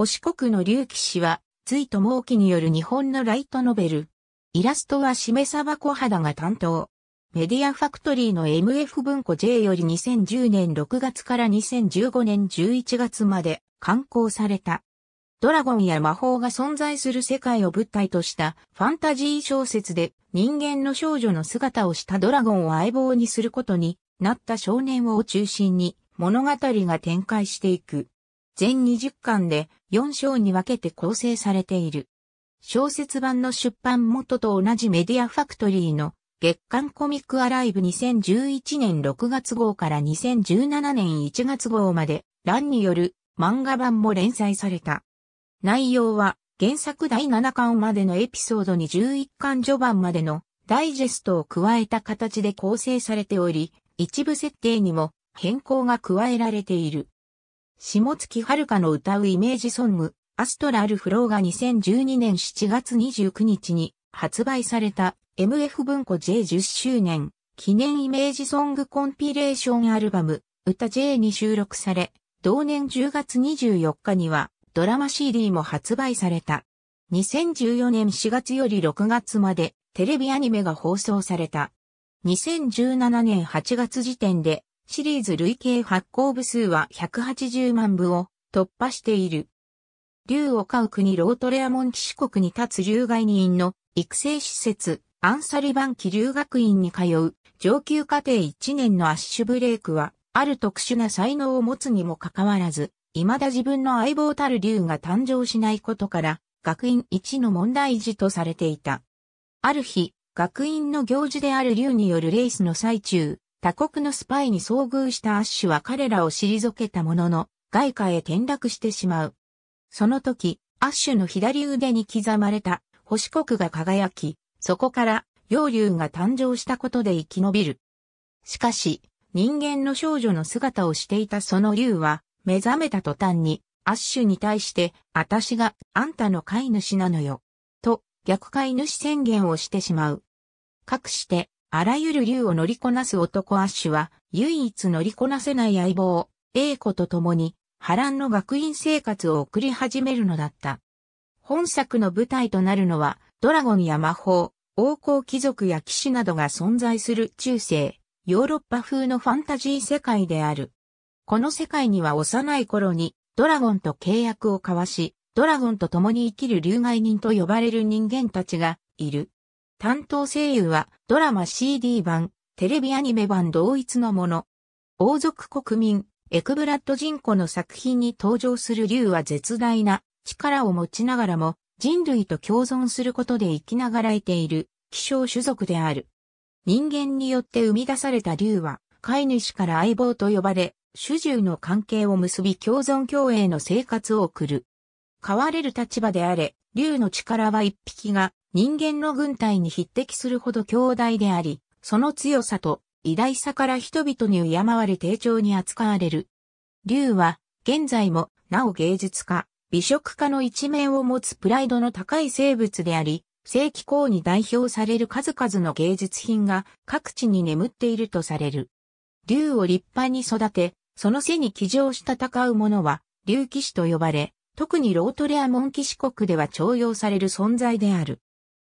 星国の隆起氏は、隋と毛きによる日本のライトノベル。イラストはしめさばこ肌が担当。メディアファクトリーの MF 文庫 J より2010年6月から2015年11月まで刊行された。ドラゴンや魔法が存在する世界を舞台としたファンタジー小説で人間の少女の姿をしたドラゴンを相棒にすることになった少年を中心に物語が展開していく。全20巻で4章に分けて構成されている。小説版の出版元と同じメディアファクトリーの月刊コミックアライブ2011年6月号から2017年1月号まで欄による漫画版も連載された。内容は原作第7巻までのエピソードに11巻序盤までのダイジェストを加えた形で構成されており、一部設定にも変更が加えられている。下月遥の歌うイメージソング、アストラルフローが2012年7月29日に発売された MF 文庫 J10 周年記念イメージソングコンピレーションアルバム、歌 J に収録され、同年10月24日にはドラマ CD も発売された。2014年4月より6月までテレビアニメが放送された。2017年8月時点でシリーズ累計発行部数は180万部を突破している。竜を飼う国ロートレアモン騎士国に立つ竜外人の育成施設、アンサリバン騎竜学院に通う上級課程1年のアッシュブレイクは、ある特殊な才能を持つにもかかわらず、未だ自分の相棒たる竜が誕生しないことから、学院一の問題児とされていた。ある日、学院の行事である竜によるレースの最中、他国のスパイに遭遇したアッシュは彼らを退けたものの、外貨へ転落してしまう。その時、アッシュの左腕に刻まれた星国が輝き、そこから洋竜が誕生したことで生き延びる。しかし、人間の少女の姿をしていたその竜は、目覚めた途端に、アッシュに対して、私があんたの飼い主なのよ。と、逆飼い主宣言をしてしまう。かくして、あらゆる竜を乗りこなす男アッシュは、唯一乗りこなせない相棒、英子と共に、波乱の学院生活を送り始めるのだった。本作の舞台となるのは、ドラゴンや魔法、王侯貴族や騎士などが存在する中世、ヨーロッパ風のファンタジー世界である。この世界には幼い頃に、ドラゴンと契約を交わし、ドラゴンと共に生きる竜外人と呼ばれる人間たちがいる。担当声優はドラマ CD 版、テレビアニメ版同一のもの。王族国民、エクブラッド人子の作品に登場する竜は絶大な力を持ちながらも人類と共存することで生きながらえている希少種族である。人間によって生み出された竜は飼い主から相棒と呼ばれ、主従の関係を結び共存共栄の生活を送る。飼われる立場であれ、竜の力は一匹が人間の軍隊に匹敵するほど強大であり、その強さと偉大さから人々に敬われ丁重に扱われる。竜は、現在も、なお芸術家、美食家の一面を持つプライドの高い生物であり、正規公に代表される数々の芸術品が各地に眠っているとされる。竜を立派に育て、その背に騎乗した戦う者は、竜騎士と呼ばれ、特にロートレアモン騎士国では重用される存在である。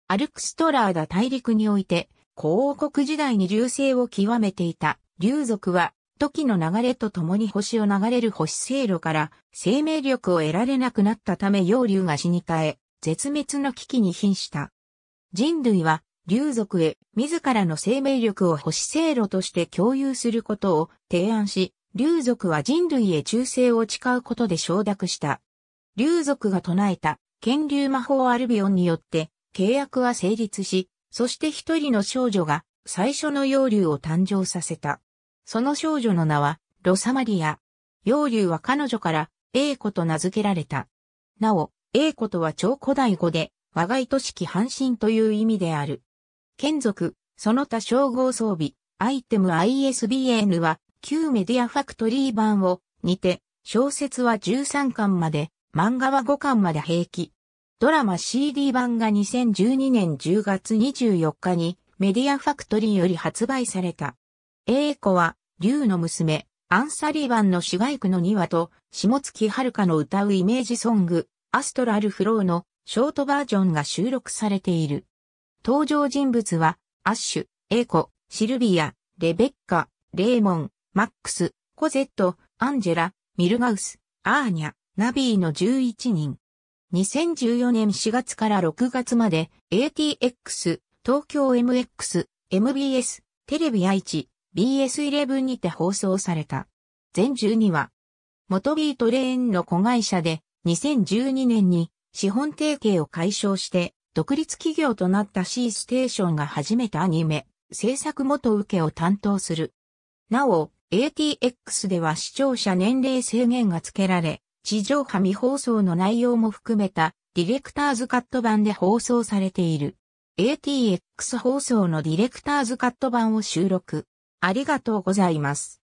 アルクストラーダ大陸において、広王国時代に流星を極めていた、流族は、時の流れと共に星を流れる星星路から生命力を得られなくなったため洋流が死に変え、絶滅の危機に瀕した。人類は、流族へ自らの生命力を星星路として共有することを提案し、流族は人類へ忠誠を誓うことで承諾した。流族が唱えた、権流魔法アルビオンによって、契約は成立し、そして一人の少女が最初の幼竜を誕生させた。その少女の名は、ロサマリア。幼竜は彼女から、英子と名付けられた。なお、英子とは超古代語で、我が愛しき半身という意味である。眷属、その他称号装備、アイテム ISBN は、旧メディアファクトリー版を、にて、小説は13巻まで、漫画は5巻まで平気。ドラマ CD 版が2012年10月24日にメディアファクトリーより発売された。英子は、竜の娘、アンサリーバンの主外区の庭と、下月遥の歌うイメージソング、アストラルフローのショートバージョンが収録されている。登場人物は、アッシュ、英子、シルビア、レベッカ、レーモン、マックス、コゼット、アンジェラ、ミルガウス、アーニャ、ナビーの11人。2014年4月から6月まで ATX、東京 MX、MBS、テレビ愛知、BS11 にて放送された。全12話。元ビートレーンの子会社で2012年に資本提携を解消して独立企業となった C ステーションが始めたアニメ、制作元受けを担当する。なお、ATX では視聴者年齢制限が付けられ、地上波未放送の内容も含めたディレクターズカット版で放送されている。ATX 放送のディレクターズカット版を収録。ありがとうございます。